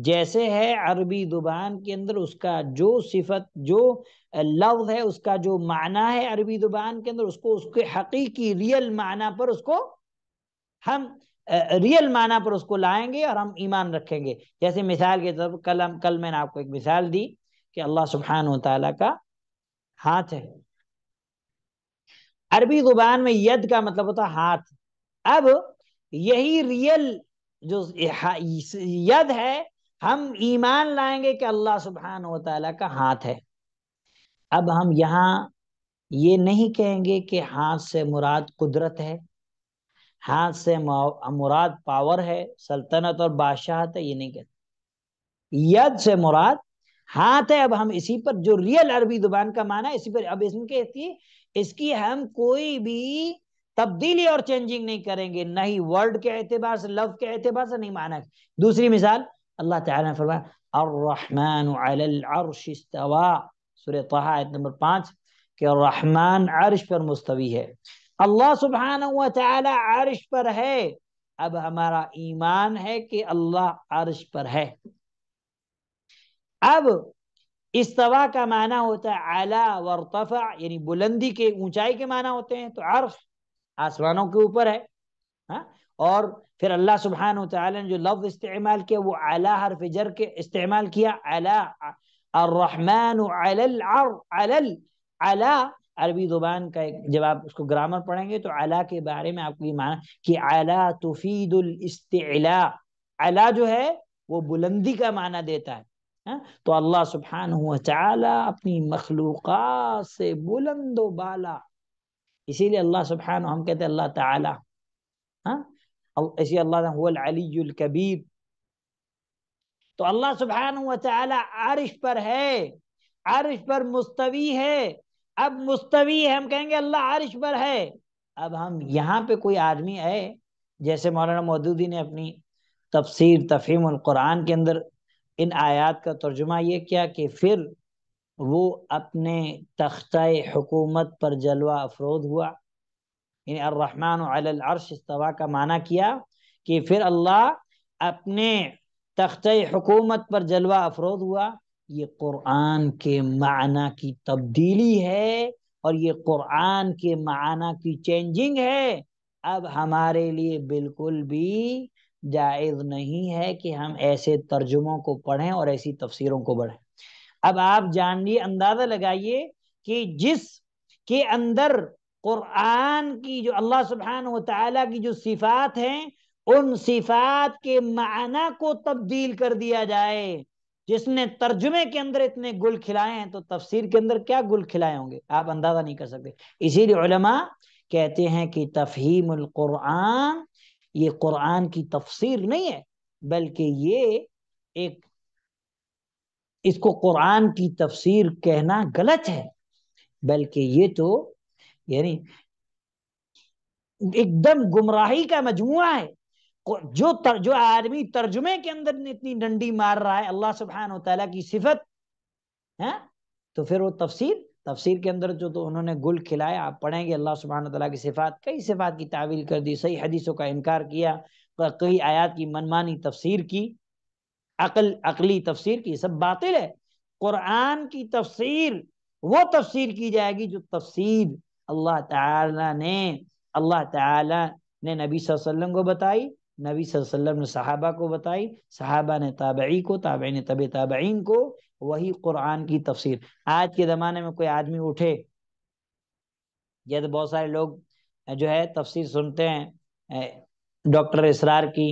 جیسے ہے عربی زبان کے اندر اس کا جو صفت جو لفظ ہے اس کا جو معنی ہے عربی زبان کے اندر اس کو اس کے حقیقی ریئل معنی پر اس کو ہم ریئل معنی پر اس کو لائیں گے اور ہم ایمان رکھیں گے جیسے مثال کے طور پر کل ہم کل میں نے آپ کو ایک مثال دی کہ اللہ سبحانہ و تعالیٰ کا ہاتھ ہے عربی زبان میں ید کا مطلب ہوتا ہاتھ اب یہی ریئل جو ید ہے ہم ایمان لائیں گے کہ اللہ سبحانہ و تعالیٰ کا ہاتھ ہے اب ہم یہاں یہ نہیں کہیں گے کہ ہاتھ سے مراد قدرت ہے ہاتھ سے مراد پاور ہے سلطنت اور بادشاہت ہے یہ نہیں کہتے ید سے مراد ہاتھ ہے اب ہم اسی پر جو ریئل عربی زبان کا معنی ہے اسی پر اب اس میں کہتی اس کی ہم کوئی بھی تبدیلی اور چینجنگ نہیں کریں گے نہ ہی ورڈ کے اعتبار سے لفظ کے اعتبار سے نہیں مانا دوسری مثال اللہ تعالیٰ نے فرمایا الرحمن علی العرش استوا سورہ طہا آیت نمبر پانچ کہ الرحمن عرش پر مستوی ہے اللہ سبحانہ و تعالی عرش پر ہے اب ہمارا ایمان ہے کہ اللہ عرش پر ہے اب استوا کا معنی ہوتا ہے علی ورتفع یعنی بلندی کے اونچائی کے معنی ہوتے ہیں تو عرش آسمانوں کے اوپر ہے ہاں؟ اور پھر اللہ سبحان و تعالیٰ نے جو لفظ استعمال کیا وہ حرف جر کے استعمال کیا الا اور عربی زبان کا ایک جب آپ اس کو گرامر پڑھیں گے تو اعلیٰ کے بارے میں آپ کو یہ مانا کہ تفید الاستعلاء اعلیٰ جو ہے وہ بلندی کا معنی دیتا ہے ہاں؟ تو اللہ سبحانہ سبحان اپنی مخلوقات سے بلند و بالا اسی لیے اللہ سبحانہ ہم کہتے ہیں اللہ تعالی ہاں اسی اللہ هو العلی الکبیر تو اللہ سبحانہ و تعالی عرش پر ہے عرش پر مستوی ہے اب مستوی ہے ہم کہیں گے اللہ عرش پر ہے اب ہم یہاں پہ کوئی آدمی ہے جیسے مولانا مودودی نے اپنی تفسیر تفہیم القرآن کے اندر ان آیات کا ترجمہ یہ کیا کہ پھر وہ اپنے تختہ حکومت پر جلوہ افرود ہوا یعنی الرحمن علی العرش استوا کا معنی کیا کہ پھر اللہ اپنے تختہ حکومت پر جلوہ افرود ہوا یہ قرآن کے معنی کی تبدیلی ہے اور یہ قرآن کے معنی کی چینجنگ ہے اب ہمارے لیے بالکل بھی جائز نہیں ہے کہ ہم ایسے ترجموں کو پڑھیں اور ایسی تفسیروں کو بڑھیں اب آپ لیے اندازہ لگائیے کہ جس کے اندر قرآن کی جو اللہ سبحان کی جو صفات ہیں ان صفات کے معنی کو تبدیل کر دیا جائے جس نے ترجمے کے اندر اتنے گل کھلائے ہیں تو تفسیر کے اندر کیا گل کھلائے ہوں گے آپ اندازہ نہیں کر سکتے اسی لیے علماء کہتے ہیں کہ تفہیم القرآن یہ قرآن کی تفسیر نہیں ہے بلکہ یہ ایک اس کو قرآن کی تفسیر کہنا غلط ہے بلکہ یہ تو یعنی ایک دم گمراہی کا مجموعہ ہے جو جو آدمی ترجمے کے اندر اتنی ڈنڈی مار رہا ہے اللہ سبحانہ و تعالیٰ کی صفت ہے ہاں، تو پھر وہ تفسیر تفسیر کے اندر جو تو انہوں نے گل کھلایا آپ پڑھیں گے اللہ سبحانہ و تعالیٰ کی صفات کئی صفات کی تعویل کر دی صحیح حدیثوں کا انکار کیا کئی آیات کی منمانی تفسیر کی عقل عقلی تفسیر کی سب باطل ہے قرآن کی تفسیر وہ تفسیر کی جائے گی جو تفسیر اللہ تعالیٰ نے اللہ تعالیٰ نے نبی صلی اللہ علیہ وسلم کو بتائی نبی صلی اللہ علیہ وسلم نے صحابہ کو بتائی صحابہ نے تابعی کو تابعی نے طب تابعین کو وہی قرآن کی تفسیر آج کے زمانے میں کوئی آدمی اٹھے تو بہت سارے لوگ جو ہے تفسیر سنتے ہیں ڈاکٹر اسرار کی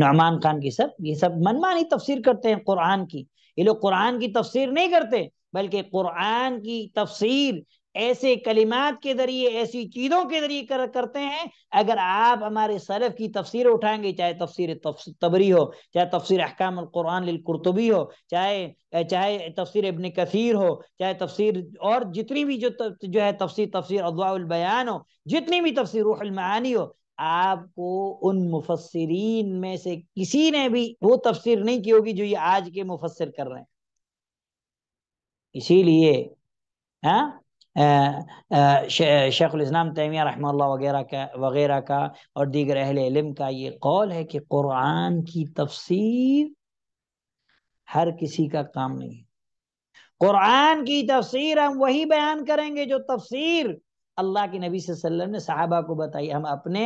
نعمان خان کی سب یہ سب منمانی تفسیر کرتے ہیں قرآن کی یہ لوگ قرآن کی تفسیر نہیں کرتے بلکہ قرآن کی تفسیر ایسے کلمات کے ذریعے ایسی چیزوں کے ذریعے کرتے ہیں اگر آپ ہمارے صرف کی تفسیر اٹھائیں گے چاہے تفسیر تبری ہو چاہے تفسیر احکام القرآن للقرطبی ہو چاہے چاہے تفسیر ابن کثیر ہو چاہے تفسیر اور جتنی بھی جو ہے تفسیر تفسیر اضواء البیان ہو جتنی بھی تفسیر روح المعانی ہو آپ کو ان مفسرین میں سے کسی نے بھی وہ تفسیر نہیں کی ہوگی جو یہ آج کے مفسر کر رہے ہیں اسی لیے ہاں، شیخ الاسلام تیمیہ رحمہ اللہ وغیرہ کا وغیرہ کا اور دیگر اہل علم کا یہ قول ہے کہ قرآن کی تفسیر ہر کسی کا کام نہیں ہے قرآن کی تفسیر ہم وہی بیان کریں گے جو تفسیر اللہ کے نبی صلی اللہ علیہ وسلم نے صحابہ کو بتائی ہم اپنے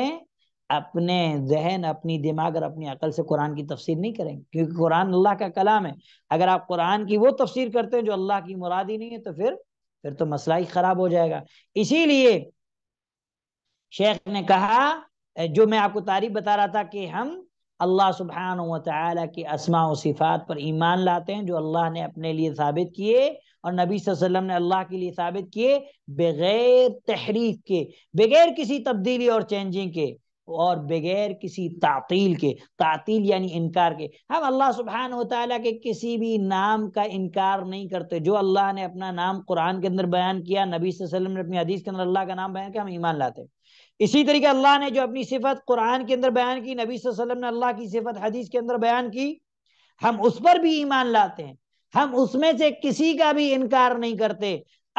اپنے ذہن اپنی دماغ اور اپنی عقل سے قرآن کی تفسیر نہیں کریں گے کیونکہ قرآن اللہ کا کلام ہے اگر آپ قرآن کی وہ تفسیر کرتے ہیں جو اللہ کی مرادی نہیں ہے تو پھر پھر تو مسئلہ ہی خراب ہو جائے گا اسی لیے شیخ نے کہا جو میں آپ کو تعریف بتا رہا تھا کہ ہم اللہ سبحانہ و تعالیٰ کی اسماء و صفات پر ایمان لاتے ہیں جو اللہ نے اپنے لیے ثابت کیے اور نبی صلی اللہ علیہ وسلم نے اللہ کے لیے ثابت کیے بغیر تحریف کے بغیر کسی تبدیلی اور چینجنگ کے اور بغیر کسی تعطیل کے تعطیل یعنی انکار کے ہم اللہ سبحان و تعالیٰ کے کسی بھی نام کا انکار نہیں کرتے جو اللہ نے اپنا نام قرآن کے اندر بیان کیا نبی صلی اللہ علیہ وسلم نے اپنی حدیث کے اندر اللہ کا نام بیان کیا ہم ایمان لاتے ہیں اسی طریقے اللہ نے جو اپنی صفت قرآن کے اندر بیان کی نبی صلی اللہ علیہ وسلم نے اللہ کی صفت حدیث کے اندر بیان کی ہم اس پر بھی ایمان لاتے ہیں ہم اس میں سے کسی کا بھی انکار نہیں کرتے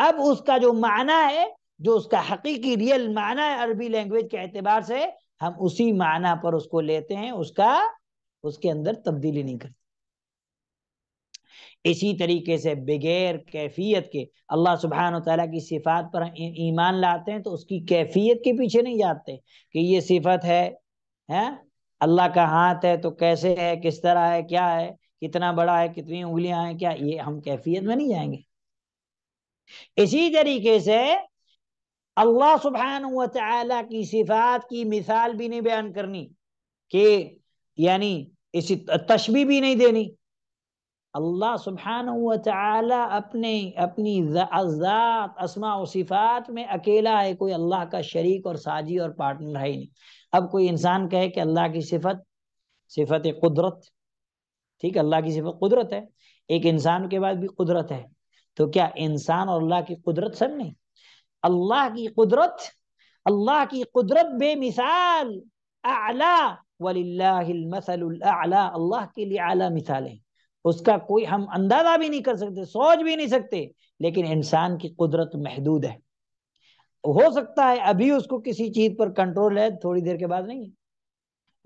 اب اس کا جو معنی ہے جو اس کا حقیقی ریئل معنی ہے عربی لینگویج کے اعتبار سے ہم اسی معنی پر اس کو لیتے ہیں اس کا اس کے اندر تبدیلی نہیں کرتے اسی طریقے سے بغیر کیفیت کے اللہ سبحان کی صفات پر ایمان لاتے ہیں تو اس کی کیفیت کے پیچھے نہیں جاتے کہ یہ صفت ہے اللہ کا ہاتھ ہے تو کیسے ہے کس طرح ہے کیا ہے کتنا بڑا ہے کتنی انگلیاں ہیں کیا یہ ہم کیفیت میں نہیں جائیں گے اسی طریقے سے اللہ سبحانہ و کی صفات کی مثال بھی نہیں بیان کرنی کہ یعنی اسی تشبیح بھی نہیں دینی اللہ سبحانہ و اپنے اپنی ذات اسماء و صفات میں اکیلا ہے کوئی اللہ کا شریک اور ساجی اور پارٹنر ہے ہی نہیں اب کوئی انسان کہے کہ اللہ کی صفت صفت قدرت ٹھیک اللہ کی صفت قدرت ہے ایک انسان کے بعد بھی قدرت ہے تو کیا انسان اور اللہ کی قدرت سب نہیں اللہ کی قدرت اللہ کی قدرت بے مثال وللہ المثل الاعلی اللہ کے لیے اعلی مثال ہے اس کا کوئی ہم اندازہ بھی نہیں کر سکتے سوچ بھی نہیں سکتے لیکن انسان کی قدرت محدود ہے ہو سکتا ہے ابھی اس کو کسی چیز پر کنٹرول ہے تھوڑی دیر کے بعد نہیں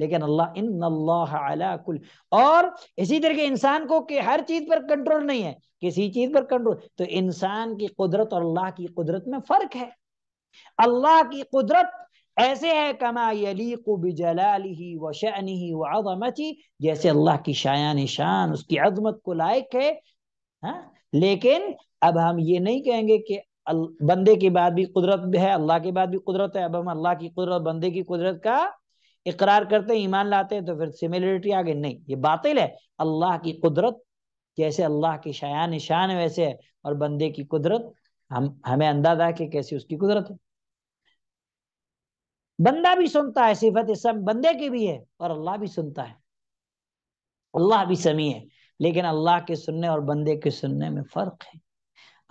لیکن اللہ ان اللہ کل اور اسی طرح انسان کو کہ ہر چیز پر کنٹرول نہیں ہے کسی چیز پر کنٹرول تو انسان کی قدرت اور اللہ کی قدرت میں فرق ہے اللہ کی قدرت ایسے ہے کما یلیق جیسے اللہ کی شایان شان اس کی عظمت کو لائق ہے ہاں؟ لیکن اب ہم یہ نہیں کہیں گے کہ بندے کے بعد بھی قدرت ہے اللہ کے بعد بھی قدرت ہے اب ہم اللہ کی قدرت بندے کی قدرت کا اقرار کرتے ہیں ایمان لاتے ہیں تو پھر سملرٹی آگے نہیں یہ باطل ہے اللہ کی قدرت جیسے اللہ کی شایان شان ویسے ہے اور بندے کی قدرت ہم ہمیں اندازہ کہ کیسے اس کی قدرت ہے بندہ بھی سنتا ہے صفت بندے کی بھی ہے اور اللہ بھی سنتا ہے اللہ بھی سمی ہے لیکن اللہ کے سننے اور بندے کے سننے میں فرق ہے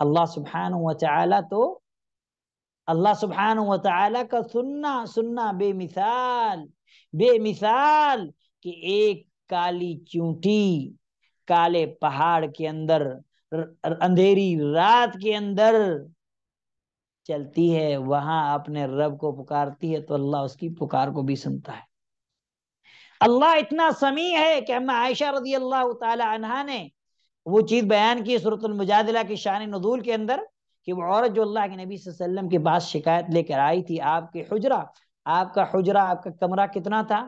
اللہ سبحانہ و تعالی تو اللہ سبحانہ و تعالی کا سننا سننا بے مثال بے مثال کہ ایک کالی چونٹی کالے پہاڑ کے اندر اندھیری رات کے اندر چلتی ہے وہاں اپنے رب کو پکارتی ہے تو اللہ اس کی پکار کو بھی سنتا ہے اللہ اتنا سمیع ہے کہ عائشہ رضی اللہ تعالی عنہا نے وہ چیز بیان کی صورت المجادلہ کی شان نزول کے اندر کہ وہ عورت جو اللہ کے نبی صلی اللہ علیہ وسلم کے پاس شکایت لے کر آئی تھی آپ کے حجرہ آپ کا حجرہ آپ کا کمرہ کتنا تھا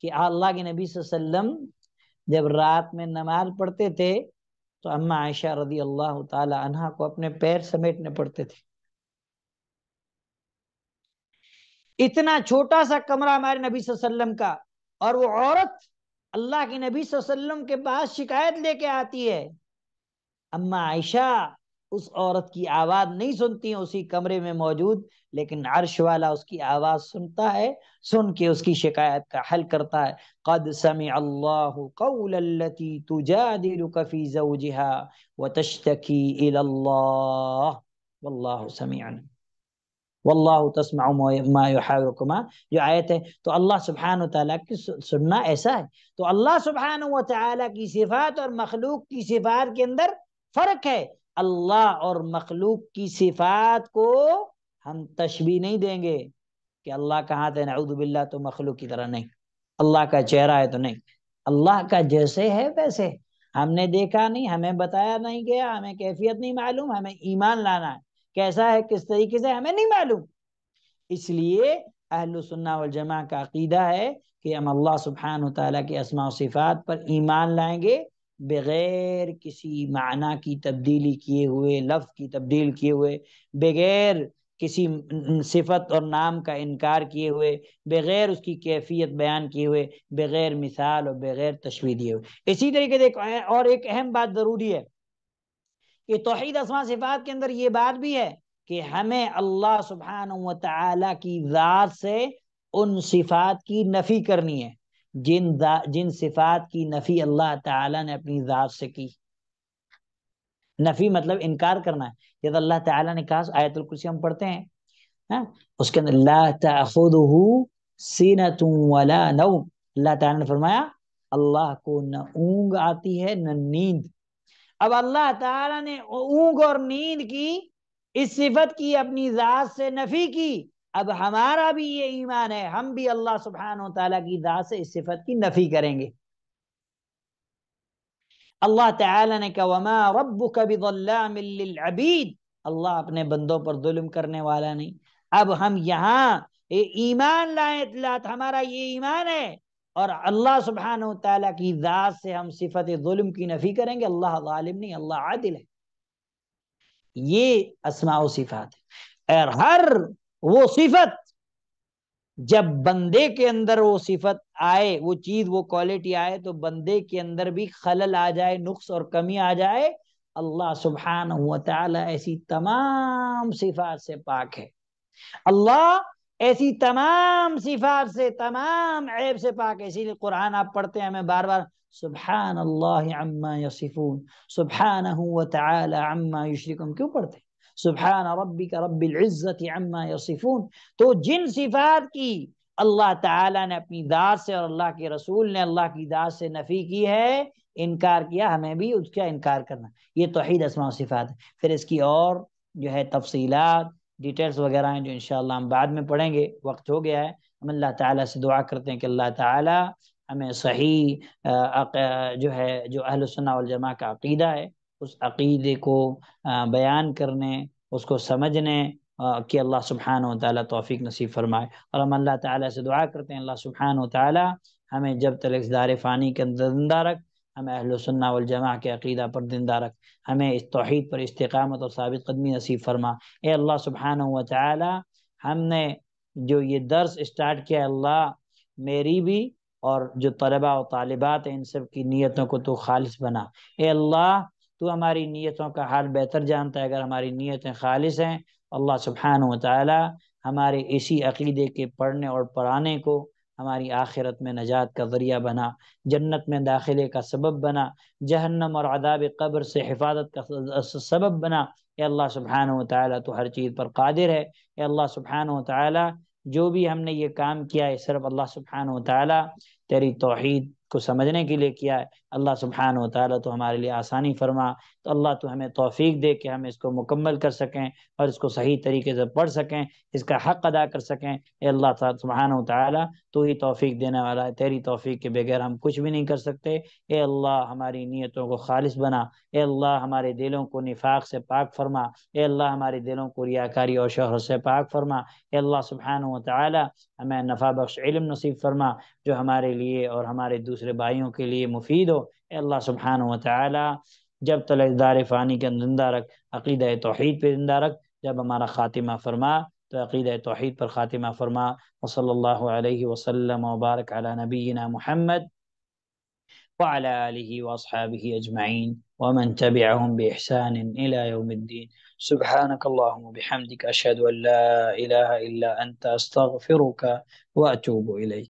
کہ اللہ کے نبی صلی اللہ علیہ وسلم جب رات میں نماز پڑھتے تھے تو اما عائشہ رضی اللہ تعالی عنہ کو اپنے پیر سمیٹنے پڑتے تھے اتنا چھوٹا سا کمرہ ہمارے نبی صلی اللہ علیہ وسلم کا اور وہ عورت اللہ کے نبی صلی اللہ علیہ وسلم کے پاس شکایت لے کے آتی ہے اما عائشہ اس عورت کی آواز نہیں سنتی ہیں اسی کمرے میں موجود لیکن عرش والا اس کی آواز سنتا ہے سن کے اس کی شکایت کا حل کرتا ہے قد سمع اللہ قول التي تجادلك في زوجها وتشتكي الى الله والله سميع واللہ تسمع ما یحاورکما جو آیت ہے تو اللہ سبحانہ وتعالی کی سننا ایسا ہے تو اللہ سبحانہ وتعالی کی صفات اور مخلوق کی صفات کے اندر فرق ہے اللہ اور مخلوق کی صفات کو ہم تشبی نہیں دیں گے کہ اللہ کا ہاتھ ہے نعوذ باللہ تو مخلوق کی طرح نہیں اللہ کا چہرہ ہے تو نہیں اللہ کا جیسے ہے ویسے ہم نے دیکھا نہیں ہمیں بتایا نہیں گیا ہمیں کیفیت نہیں معلوم ہمیں ایمان لانا ہے کیسا ہے کس طریقے سے ہمیں نہیں معلوم اس لیے اہل سنہ والجماع کا عقیدہ ہے کہ ہم اللہ و تعالیٰ کی اسماع و صفات پر ایمان لائیں گے بغیر کسی معنی کی تبدیلی کیے ہوئے لفظ کی تبدیل کیے ہوئے بغیر کسی صفت اور نام کا انکار کیے ہوئے بغیر اس کی کیفیت بیان کیے ہوئے بغیر مثال اور بغیر تشویح دیے ہوئے اسی طریقے سے اور ایک اہم بات ضروری ہے کہ توحید اسما صفات کے اندر یہ بات بھی ہے کہ ہمیں اللہ و تعالی کی ذات سے ان صفات کی نفی کرنی ہے جن صفات کی نفی اللہ تعالیٰ نے اپنی ذات سے کی نفی مطلب انکار کرنا ہے اللہ تعالیٰ نے کہا آیت ہم پڑھتے ہیں ہاں، اس کے اندر لا ولا نوم اللہ تعالیٰ نے فرمایا اللہ کو نہ اونگ آتی ہے نہ نیند اب اللہ تعالیٰ نے اونگ اور نیند کی اس صفت کی اپنی ذات سے نفی کی اب ہمارا بھی یہ ایمان ہے ہم بھی اللہ سبحانہ و تعالیٰ کی ذات سے اس صفت کی نفی کریں گے اللہ تعالی نے کہا وما ربک بظلام للعبید اللہ اپنے بندوں پر ظلم کرنے والا نہیں اب ہم یہاں ایمان لائیں اطلاعات ہمارا یہ ایمان ہے اور اللہ سبحانہ و تعالیٰ کی ذات سے ہم صفت ظلم کی نفی کریں گے اللہ ظالم نہیں اللہ عادل ہے یہ اسماء و صفات ہے اور ہر وہ صفت جب بندے کے اندر وہ صفت آئے وہ چیز وہ کوالٹی آئے تو بندے کے اندر بھی خلل آ جائے نقص اور کمی آ جائے اللہ سبحان و تعالی ایسی تمام صفات سے پاک ہے اللہ ایسی تمام صفات سے تمام عیب سے پاک ہے اسی لیے قرآن آپ پڑھتے ہیں ہمیں بار بار سبحان اللہ عما یصفون سبحانہ و تعالی عما یشرکون کیوں پڑھتے ہیں سبحان ربک رب العزت عما یصفون تو جن صفات کی اللہ تعالیٰ نے اپنی ذات سے اور اللہ کے رسول نے اللہ کی ذات سے نفی کی ہے انکار کیا ہمیں بھی اس کا انکار کرنا یہ توحید و صفات ہے پھر اس کی اور جو ہے تفصیلات ڈیٹیلز وغیرہ ہیں جو انشاءاللہ ہم بعد میں پڑھیں گے وقت ہو گیا ہے ہم اللہ تعالیٰ سے دعا کرتے ہیں کہ اللہ تعالیٰ ہمیں صحیح جو ہے جو اہل سنہ والجماع کا عقیدہ ہے اس عقیدے کو بیان کرنے اس کو سمجھنے کہ اللہ سبحانہ و تعالیٰ توفیق نصیب فرمائے اور ہم اللہ تعالیٰ سے دعا کرتے ہیں اللہ سبحانہ و تعالیٰ ہمیں جب تلک دار فانی کے اندر زندہ رکھ ہمیں اہل سنہ والجماع کے عقیدہ پر زندہ رکھ ہمیں اس توحید پر استقامت اور ثابت قدمی نصیب فرما اے اللہ سبحانہ و تعالیٰ ہم نے جو یہ درس اسٹارٹ کیا اللہ میری بھی اور جو طلباء و طالبات ہیں ان سب کی نیتوں کو تو خالص بنا اے اللہ تو ہماری نیتوں کا حال بہتر جانتا ہے اگر ہماری نیتیں خالص ہیں اللہ و مطالعیٰ ہمارے اسی عقیدے کے پڑھنے اور پڑھانے کو ہماری آخرت میں نجات کا ذریعہ بنا جنت میں داخلے کا سبب بنا جہنم اور عذاب قبر سے حفاظت کا سبب بنا اے اللہ و مطالعیٰ تو ہر چیز پر قادر ہے اے اللہ سبحانہ و تعالیٰ جو بھی ہم نے یہ کام کیا ہے صرف اللہ و مطالعہ تیری توحید کو سمجھنے کے لیے کیا ہے اللہ سبحانہ و تعالیٰ تو ہمارے لیے آسانی فرما تو اللہ تو ہمیں توفیق دے کہ ہم اس کو مکمل کر سکیں اور اس کو صحیح طریقے سے پڑھ سکیں اس کا حق ادا کر سکیں اے اللہ سبحانہ و تعالیٰ تو ہی توفیق دینے والا ہے تیری توفیق کے بغیر ہم کچھ بھی نہیں کر سکتے اے اللہ ہماری نیتوں کو خالص بنا اے اللہ ہمارے دلوں کو نفاق سے پاک فرما اے اللہ ہمارے دلوں کو ریاکاری اور شہر سے پاک فرما اے اللہ و تعالیٰ ہمیں نفع بخش علم نصیب فرما جو ہمارے لیے اور ہمارے دوسرے دوسرے بھائیوں کے لیے مفید ہو اے اللہ سبحانہ وتعالی جب تلق دار فانی کے اندر زندہ رکھ عقیدہ توحید پر زندہ رکھ جب ہمارا خاتمہ فرما تو عقیدہ توحید پر خاتمہ فرما وصل اللہ علیہ وسلم وبارک على نبینا محمد وعلى آله وأصحابه أجمعين ومن تبعهم بإحسان إلى يوم الدين سبحانك اللهم وبحمدك أشهد أن لا إله إلا أنت أستغفرك وأتوب إليك